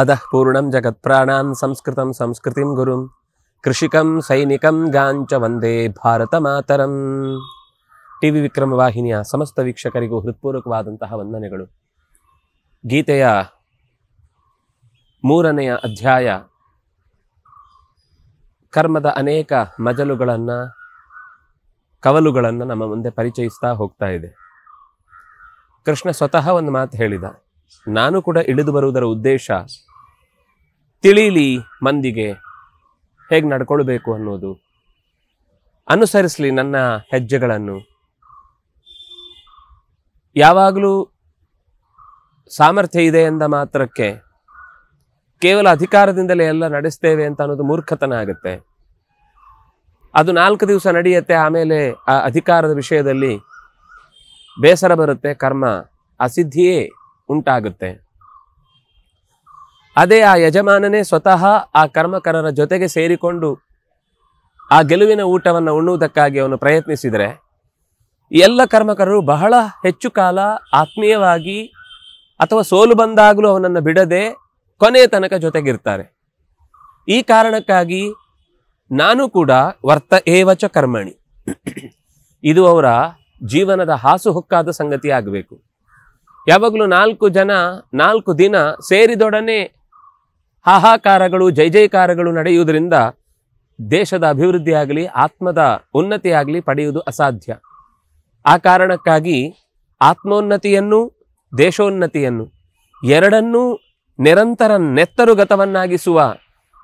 ಅಧಃ ಪೂರ್ಣಂ ಜಗತ್ಪ್ರಾಣಾನ್ ಸಂಸ್ಕೃತ ಸಂಸ್ಕೃತಿಂ ಗುರುಂ ಕೃಷಿಕಂ ಸೈನಿಕಂ ಗಾಂಚ ವಂದೇ ಭಾರತ ಮಾತರಂ T V Vikrama ವಾಹಿನಿಯ ಸಮಸ್ತ ವೀಕ್ಷಕರಿಗೂ ಹೃತ್ಪೂರ್ವಕವಾದಂತಹ ವಂದನೆಗಳು ಗೀತೆಯ ಮೂರನೆಯ ಅಧ್ಯಾಯ ಕರ್ಮದ ಅನೇಕ ಮಜಲುಗಳನ್ನು ಕವಲುಗಳನ್ನು ನಮ್ಮ ಮುಂದೆ ಪರಿಚಯಿಸ್ತಾ ಹೋಗ್ತಾ ಇದೆ ಕೃಷ್ಣ ಸ್ವತಃ ಒಂದು ಮಾತು ಹೇಳಿದ ನಾನು ಕೂಡ ಇಳಿದು ಬರುವುದರ ಉದ್ದೇಶ ತಿಳಿಯಲಿ ಮಂದಿಗೆ ಹೇಗೆ ನಡ್ಕೊಳ್ಬೇಕು ಅನ್ನೋದು ಅನುಸರಿಸಲಿ ನನ್ನ ಹೆಜ್ಜೆಗಳನ್ನು ಯಾವಾಗಲೂ ಸಾಮರ್ಥ್ಯ ಇದೆ ಎಂದ ಮಾತ್ರಕ್ಕೆ ಕೇವಲ ಅಧಿಕಾರದಿಂದಲೇ ಎಲ್ಲ ನಡೆಸ್ತೇವೆ ಅಂತ ಅನ್ನೋದು ಮೂರ್ಖತನ ಆಗುತ್ತೆ ಅದು ನಾಲ್ಕು ದಿವಸ ನಡೆಯುತ್ತೆ ಆಮೇಲೆ ಆ ಅಧಿಕಾರದ ವಿಷಯದಲ್ಲಿ ಬೇಸರ ಬರುತ್ತೆ ಕರ್ಮ ಅಸಿದ್ಧಿಯೇ ಉಂಟಾಗುತ್ತೆ ಅದೇ ಆ ಯಜಮಾನನೇ ಸ್ವತಃ ಆ ಕರ್ಮಕರರ ಜೊತೆಗೆ ಸೇರಿಕೊಂಡು ಆ ಗೆಲುವಿನ ಊಟವನ್ನು ಉಣ್ಣುವುದಕ್ಕಾಗಿ ಅವನು ಪ್ರಯತ್ನಿಸಿದರೆ ಎಲ್ಲ ಕರ್ಮಕರರು ಬಹಳ ಹೆಚ್ಚು ಕಾಲ ಆತ್ಮೀಯವಾಗಿ ಅಥವಾ ಸೋಲು ಬಂದಾಗಲೂ ಅವನನ್ನು ಬಿಡದೆ ಕೊನೆಯ ತನಕ ಜೊತೆಗಿರ್ತಾರೆ ಈ ಕಾರಣಕ್ಕಾಗಿ ನಾನು ಕೂಡ ವರ್ತ ಏವಚ ಕರ್ಮಣಿ ಇದು ಅವರ ಜೀವನದ ಹಾಸುಹೊಕ್ಕಾದ ಸಂಗತಿ ಆಗಬೇಕು ಯಾವಾಗಲೂ ನಾಲ್ಕು ಜನ ನಾಲ್ಕು ದಿನ ಸೇರಿದೊಡನೆ ಹಾಹಾಕಾರಗಳು ಜೈ ಜೈಕಾರಗಳು ನಡೆಯುವುದರಿಂದ ದೇಶದ ಅಭಿವೃದ್ಧಿಯಾಗಲಿ ಆತ್ಮದ ಉನ್ನತಿಯಾಗಲಿ ಪಡೆಯುವುದು ಅಸಾಧ್ಯ ಆ ಕಾರಣಕ್ಕಾಗಿ ಆತ್ಮೋನ್ನತಿಯನ್ನು ದೇಶೋನ್ನತಿಯನ್ನು ಎರಡನ್ನೂ ನಿರಂತರ ನೆತ್ತರುಗತವನ್ನಾಗಿಸುವ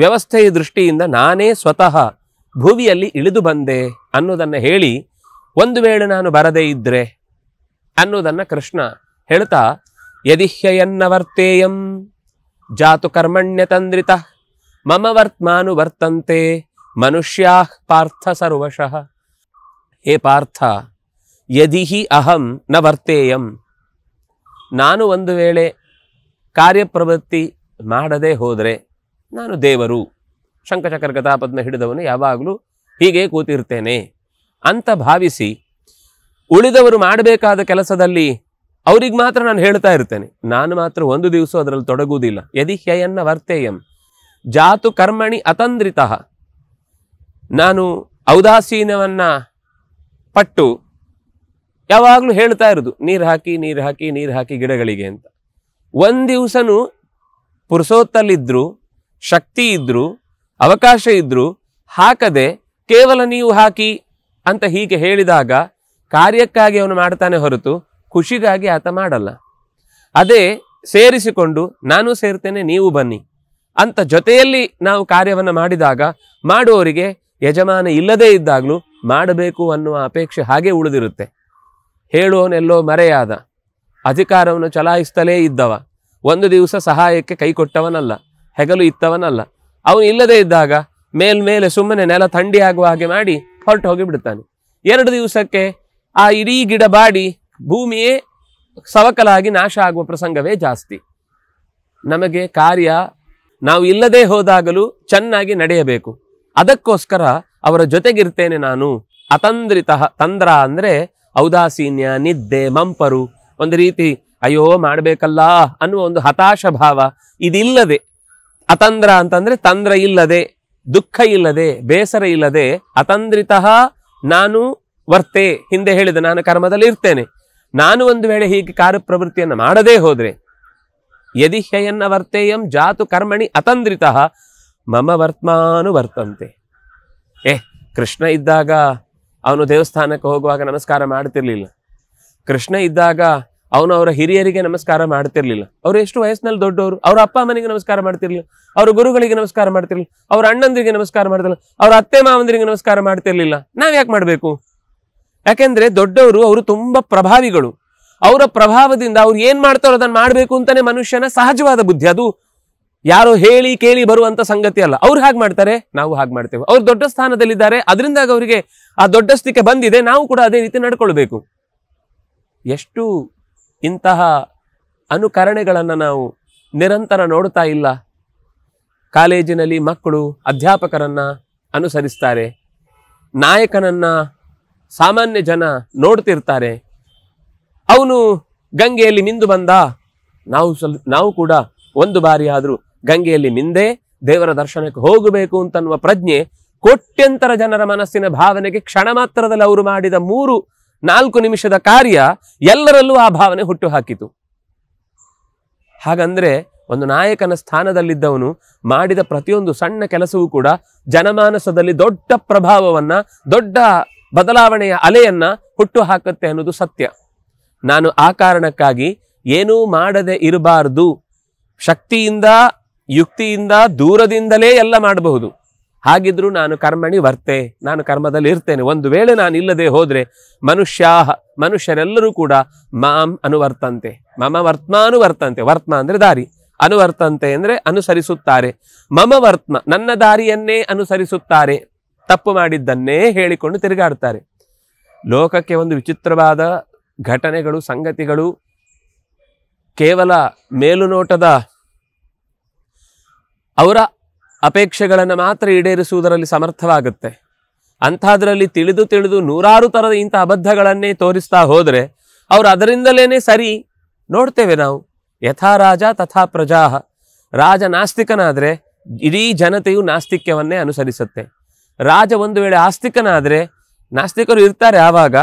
ವ್ಯವಸ್ಥೆಯ ದೃಷ್ಟಿಯಿಂದ ನಾನೇ ಸ್ವತಃ ಭುವಿಯಲ್ಲಿ ಇಳಿದು ಬಂದೆ ಅನ್ನೋದನ್ನು ಹೇಳಿ ಒಂದು ವೇಳೆ ನಾನು ಬರದೇ ಇದ್ದರೆ ಅನ್ನೋದನ್ನು ಕೃಷ್ಣ ಹೇಳ್ತಾ ಯದಿಹ್ಯಯನ್ನವರ್ತೇಯಂ ಜಾತು ಕರ್ಮಣ್ಯತಂದ್ರಿತ ಮಮ ವರ್ತ್ಮಾನು ವರ್ತಂತೆ ಮನುಷ್ಯಾ ಪಾರ್ಥ ಸರ್ವಶಃ ಹೇ ಪಾರ್ಥ ಯದಿಹಿ ಅಹಂ ನ ವರ್ತೇಯಂ ನಾನು ಒಂದು ವೇಳೆ ಕಾರ್ಯಪ್ರವೃತ್ತಿ ಮಾಡದೇ ಹೋದರೆ ನಾನು ದೇವರು ಶಂಕಚಕ್ರ ಗತಾಪದ್ನ ಹಿಡಿದವನು ಯಾವಾಗಲೂ ಹೀಗೆ ಕೂತಿರ್ತೇನೆ ಅಂತ ಭಾವಿಸಿ ಉಳಿದವರು ಮಾಡಬೇಕಾದ ಕೆಲಸದಲ್ಲಿ ಅವ್ರಿಗೆ ಮಾತ್ರ ನಾನು ಹೇಳ್ತಾ ಇರ್ತೇನೆ ನಾನು ಮಾತ್ರ ಒಂದು ದಿವಸ ಅದರಲ್ಲಿ ತೊಡಗುವುದಿಲ್ಲ ಯದಿ ಹ್ಯಯನ್ನ ವರ್ತೇಯಂ ಜಾತು ಕರ್ಮಣಿ ಅತಂದ್ರಿತ ನಾನು ಔದಾಸೀನವನ್ನು ಪಟ್ಟು ಯಾವಾಗಲೂ ಹೇಳ್ತಾ ಇರೋದು ನೀರು ಹಾಕಿ ನೀರು ಹಾಕಿ ನೀರು ಹಾಕಿ ಗಿಡಗಳಿಗೆ ಅಂತ ಒಂದು ದಿವಸನೂ ಪುರುಸೋತ್ತಲ್ಲಿದ್ದರೂ ಶಕ್ತಿ ಇದ್ದರೂ ಅವಕಾಶ ಇದ್ದರೂ ಹಾಕದೆ ಕೇವಲ ನೀವು ಹಾಕಿ ಅಂತ ಹೀಗೆ ಹೇಳಿದಾಗ ಕಾರ್ಯಕ್ಕಾಗಿ ಅವನು ಮಾಡ್ತಾನೆ ಹೊರತು ಖುಷಿಗಾಗಿ ಆತ ಮಾಡಲ್ಲ ಅದೇ ಸೇರಿಸಿಕೊಂಡು ನಾನು ಸೇರ್ತೇನೆ ನೀವು ಬನ್ನಿ ಅಂತ ಜೊತೆಯಲ್ಲಿ ನಾವು ಕಾರ್ಯವನ್ನು ಮಾಡಿದಾಗ ಮಾಡುವವರಿಗೆ ಯಜಮಾನ ಇಲ್ಲದೇ ಇದ್ದಾಗಲೂ ಮಾಡಬೇಕು ಅನ್ನುವ ಅಪೇಕ್ಷೆ ಹಾಗೆ ಉಳಿದಿರುತ್ತೆ ಹೇಳುವವನೆಲ್ಲೋ ಮರೆಯಾದ ಅಧಿಕಾರವನ್ನು ಚಲಾಯಿಸ್ತಲೇ ಇದ್ದವ ಒಂದು ದಿವಸ ಸಹಾಯಕ್ಕೆ ಕೈ ಕೊಟ್ಟವನಲ್ಲ ಹೆಗಲು ಇತ್ತವನಲ್ಲ ಅವನು ಇಲ್ಲದೇ ಇದ್ದಾಗ ಮೇಲ್ಮೇಲೆ ಸುಮ್ಮನೆ ನೆಲ ಥಂಡಿ ಆಗುವ ಹಾಗೆ ಮಾಡಿ ಹೊರಟು ಹೋಗಿ ಬಿಡ್ತಾನೆ ಎರಡು ದಿವಸಕ್ಕೆ ಆ ಇಡೀ ಗಿಡ ಬಾಡಿ ಭೂಮಿಯೇ ಸವಕಲಾಗಿ ನಾಶ ಆಗುವ ಪ್ರಸಂಗವೇ ಜಾಸ್ತಿ ನಮಗೆ ಕಾರ್ಯ ನಾವು ಇಲ್ಲದೆ ಹೋದಾಗಲೂ ಚೆನ್ನಾಗಿ ನಡೆಯಬೇಕು ಅದಕ್ಕೋಸ್ಕರ ಅವರ ಜೊತೆಗಿರ್ತೇನೆ ನಾನು ಅತಂದ್ರಿತ ತಂದ್ರ ಅಂದರೆ ಔದಾಸೀನ್ಯ ನಿದ್ದೆ ಮಂಪರು ಒಂದು ರೀತಿ ಅಯ್ಯೋ ಮಾಡಬೇಕಲ್ಲ ಅನ್ನುವ ಒಂದು ಹತಾಶ ಭಾವ ಇದಿಲ್ಲದೆ ಅತಂದ್ರ ಅಂತಂದ್ರೆ ತಂದ್ರ ಇಲ್ಲದೆ ದುಃಖ ಇಲ್ಲದೆ ಬೇಸರ ಇಲ್ಲದೆ ಅತಂದ್ರಿತ ನಾನು ವರ್ತೆ ಹಿಂದೆ ಹೇಳಿದ ನಾನು ಕರ್ಮದಲ್ಲಿ ಇರ್ತೇನೆ ನಾನು ಒಂದು ವೇಳೆ ಹೀಗೆ ಕಾರ್ಯ ಮಾಡದೇ ಹೋದರೆ ಯದಿ ಹ್ಯಯನ್ನ ವರ್ತೇಯಂ ಜಾತು ಕರ್ಮಣಿ ಅತಂದ್ರಿತ ಮಮ ವರ್ತಮಾನು ವರ್ತಂತೆ ಏ ಕೃಷ್ಣ ಇದ್ದಾಗ ಅವನು ದೇವಸ್ಥಾನಕ್ಕೆ ಹೋಗುವಾಗ ನಮಸ್ಕಾರ ಮಾಡ್ತಿರ್ಲಿಲ್ಲ ಕೃಷ್ಣ ಇದ್ದಾಗ ಅವನು ಅವರ ಹಿರಿಯರಿಗೆ ನಮಸ್ಕಾರ ಮಾಡ್ತಿರ್ಲಿಲ್ಲ ಅವರು ಎಷ್ಟು ವಯಸ್ಸಿನಲ್ಲಿ ದೊಡ್ಡವರು ಅವ್ರ ಅಪ್ಪ ಅಮ್ಮನಿಗೆ ನಮಸ್ಕಾರ ಮಾಡ್ತಿರ್ಲಿಲ್ಲ ಅವರ ಗುರುಗಳಿಗೆ ನಮಸ್ಕಾರ ಮಾಡ್ತಿರ್ಲಿಲ್ಲ ಅವ್ರ ಅಣ್ಣಂದಿರಿಗೆ ನಮಸ್ಕಾರ ಮಾಡ್ತಿರ್ಲಿಲ್ಲ ಅವ್ರ ಅತ್ತೆ ಮಾವಂದಿರಿಗೆ ನಮಸ್ಕಾರ ಮಾಡ್ತಿರ್ಲಿಲ್ಲ ಯಾಕೆ ಮಾಡಬೇಕು ಯಾಕೆಂದ್ರೆ ದೊಡ್ಡವರು ಅವರು ತುಂಬಾ ಪ್ರಭಾವಿಗಳು ಅವರ ಪ್ರಭಾವದಿಂದ ಅವ್ರು ಏನ್ ಮಾಡ್ತಾರೋ ಅದನ್ನ ಮಾಡಬೇಕು ಅಂತಾನೆ ಮನುಷ್ಯನ ಸಹಜವಾದ ಬುದ್ಧಿ ಅದು ಯಾರೋ ಹೇಳಿ ಕೇಳಿ ಬರುವಂತ ಸಂಗತಿ ಅಲ್ಲ ಅವ್ರು ಹಾಗೆ ಮಾಡ್ತಾರೆ ನಾವು ಹಾಗೆ ಮಾಡ್ತೇವೆ ಅವ್ರು ದೊಡ್ಡ ಸ್ಥಾನದಲ್ಲಿದ್ದಾರೆ ಅದರಿಂದಾಗಿ ಅವರಿಗೆ ಆ ದೊಡ್ಡ ಸ್ಥಿತಿ ಬಂದಿದೆ ನಾವು ಕೂಡ ಅದೇ ರೀತಿ ನಡ್ಕೊಳ್ಬೇಕು ಎಷ್ಟು ಇಂತಹ ಅನುಕರಣೆಗಳನ್ನು ನಾವು ನಿರಂತರ ನೋಡ್ತಾ ಇಲ್ಲ ಕಾಲೇಜಿನಲ್ಲಿ ಮಕ್ಕಳು ಅಧ್ಯಾಪಕರನ್ನು ಅನುಸರಿಸ್ತಾರೆ ನಾಯಕನನ್ನ ಸಾಮಾನ್ಯ ಜನ ನೋಡ್ತಿರ್ತಾರೆ ಅವನು ಗಂಗೆಯಲ್ಲಿ ಮಿಂದು ಬಂದ ನಾವು ಸ್ವಲ್ಪ ನಾವು ಕೂಡ ಒಂದು ಬಾರಿ ಆದರೂ ಗಂಗೆಯಲ್ಲಿ ಮಿಂದೆ ದೇವರ ದರ್ಶನಕ್ಕೆ ಹೋಗಬೇಕು ಅಂತನ್ನುವ ಪ್ರಜ್ಞೆ ಕೋಟ್ಯಂತರ ಜನರ ಮನಸ್ಸಿನ ಭಾವನೆಗೆ ಕ್ಷಣ ಮಾತ್ರದಲ್ಲಿ ಅವರು ಮಾಡಿದ ಮೂರು ನಾಲ್ಕು ನಿಮಿಷದ ಕಾರ್ಯ ಎಲ್ಲರಲ್ಲೂ ಆ ಭಾವನೆ ಹುಟ್ಟು ಹಾಕಿತು ಹಾಗಂದ್ರೆ ಒಂದು ನಾಯಕನ ಸ್ಥಾನದಲ್ಲಿದ್ದವನು ಮಾಡಿದ ಪ್ರತಿಯೊಂದು ಸಣ್ಣ ಕೆಲಸವೂ ಕೂಡ ಜನಮಾನಸದಲ್ಲಿ ದೊಡ್ಡ ಪ್ರಭಾವವನ್ನ ದೊಡ್ಡ ಬದಲಾವಣೆಯ ಅಲೆಯನ್ನ ಹುಟ್ಟು ಹಾಕುತ್ತೆ ಅನ್ನೋದು ಸತ್ಯ ನಾನು ಆ ಕಾರಣಕ್ಕಾಗಿ ಏನೂ ಮಾಡದೆ ಇರಬಾರದು ಶಕ್ತಿಯಿಂದ ಯುಕ್ತಿಯಿಂದ ದೂರದಿಂದಲೇ ಎಲ್ಲ ಮಾಡಬಹುದು ಹಾಗಿದ್ರೂ ನಾನು ಕರ್ಮಣಿ ವರ್ತೆ ನಾನು ಕರ್ಮದಲ್ಲಿ ಇರ್ತೇನೆ ಒಂದು ವೇಳೆ ನಾನು ಇಲ್ಲದೆ ಹೋದರೆ ಮನುಷ್ಯಾ ಮನುಷ್ಯರೆಲ್ಲರೂ ಕೂಡ ಮಾಂ ಅನುವರ್ತಂತೆ ಮಮ ಅನುವರ್ತಂತೆ ವರ್ತ್ಮ ಅಂದರೆ ದಾರಿ ಅನುವರ್ತಂತೆ ಅಂದರೆ ಅನುಸರಿಸುತ್ತಾರೆ ಮಮ ವರ್ತ್ಮ ನನ್ನ ದಾರಿಯನ್ನೇ ಅನುಸರಿಸುತ್ತಾರೆ ತಪ್ಪು ಮಾಡಿದ್ದನ್ನೇ ಹೇಳಿಕೊಂಡು ತಿರುಗಾಡ್ತಾರೆ ಲೋಕಕ್ಕೆ ಒಂದು ವಿಚಿತ್ರವಾದ ಘಟನೆಗಳು ಸಂಗತಿಗಳು ಕೇವಲ ಮೇಲುನೋಟದ ಅವರ ಅಪೇಕ್ಷೆಗಳನ್ನು ಮಾತ್ರ ಈಡೇರಿಸುವುದರಲ್ಲಿ ಸಮರ್ಥವಾಗುತ್ತೆ ಅಂಥದ್ರಲ್ಲಿ ತಿಳಿದು ತಿಳಿದು ನೂರಾರು ಥರದ ಇಂಥ ಅಬದ್ಧಗಳನ್ನೇ ತೋರಿಸ್ತಾ ಹೋದರೆ ಅವರು ಅದರಿಂದಲೇ ಸರಿ ನೋಡ್ತೇವೆ ನಾವು ಯಥಾ ರಾಜ ತಥಾ ಪ್ರಜಾ ರಾಜ ನಾಸ್ತಿಕನಾದರೆ ಇಡೀ ಜನತೆಯು ನಾಸ್ತಿಕ್ಯವನ್ನೇ ಅನುಸರಿಸುತ್ತೆ ರಾಜ ಒಂದು ವೇಳೆ ಆಸ್ತಿಕನಾದರೆ ನಾಸ್ತಿಕರು ಇರ್ತಾರೆ ಆವಾಗ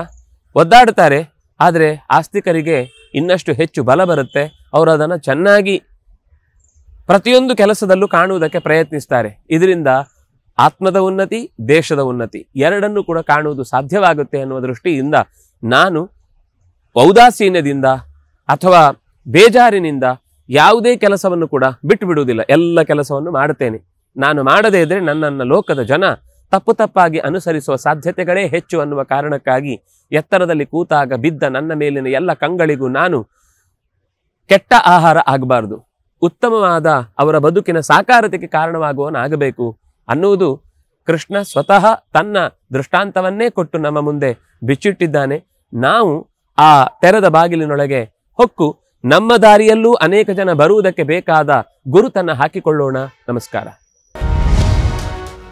ಒದ್ದಾಡ್ತಾರೆ ಆದರೆ ಆಸ್ತಿಕರಿಗೆ ಇನ್ನಷ್ಟು ಹೆಚ್ಚು ಬಲ ಬರುತ್ತೆ ಅವರು ಅದನ್ನು ಚೆನ್ನಾಗಿ ಪ್ರತಿಯೊಂದು ಕೆಲಸದಲ್ಲೂ ಕಾಣುವುದಕ್ಕೆ ಪ್ರಯತ್ನಿಸ್ತಾರೆ ಇದರಿಂದ ಆತ್ಮದ ಉನ್ನತಿ ದೇಶದ ಉನ್ನತಿ ಎರಡನ್ನು ಕೂಡ ಕಾಣುವುದು ಸಾಧ್ಯವಾಗುತ್ತೆ ಅನ್ನುವ ದೃಷ್ಟಿಯಿಂದ ನಾನು ಔದಾಸೀನ್ಯದಿಂದ ಅಥವಾ ಬೇಜಾರಿನಿಂದ ಯಾವುದೇ ಕೆಲಸವನ್ನು ಕೂಡ ಬಿಟ್ಟು ಬಿಡುವುದಿಲ್ಲ ಎಲ್ಲ ಕೆಲಸವನ್ನು ಮಾಡುತ್ತೇನೆ ನಾನು ಮಾಡದೇ ಇದ್ದರೆ ನನ್ನನ್ನು ಲೋಕದ ಜನ ತಪ್ಪು ತಪ್ಪಾಗಿ ಅನುಸರಿಸುವ ಸಾಧ್ಯತೆಗಳೇ ಹೆಚ್ಚು ಅನ್ನುವ ಕಾರಣಕ್ಕಾಗಿ ಎತ್ತರದಲ್ಲಿ ಕೂತಾಗ ಬಿದ್ದ ನನ್ನ ಮೇಲಿನ ಎಲ್ಲ ಕಂಗಳಿಗೂ ನಾನು ಕೆಟ್ಟ ಆಹಾರ ಆಗಬಾರ್ದು ಉತ್ತಮವಾದ ಅವರ ಬದುಕಿನ ಸಾಕಾರತೆಗೆ ಕಾರಣವಾಗುವವನಾಗಬೇಕು ಅನ್ನುವುದು ಕೃಷ್ಣ ಸ್ವತಃ ತನ್ನ ದೃಷ್ಟಾಂತವನ್ನೇ ಕೊಟ್ಟು ನಮ್ಮ ಮುಂದೆ ಬಿಚ್ಚಿಟ್ಟಿದ್ದಾನೆ ನಾವು ಆ ತೆರೆದ ಬಾಗಿಲಿನೊಳಗೆ ಹೊಕ್ಕು ನಮ್ಮ ದಾರಿಯಲ್ಲೂ ಅನೇಕ ಜನ ಬರುವುದಕ್ಕೆ ಬೇಕಾದ ಗುರುತನ್ನು ಹಾಕಿಕೊಳ್ಳೋಣ ನಮಸ್ಕಾರ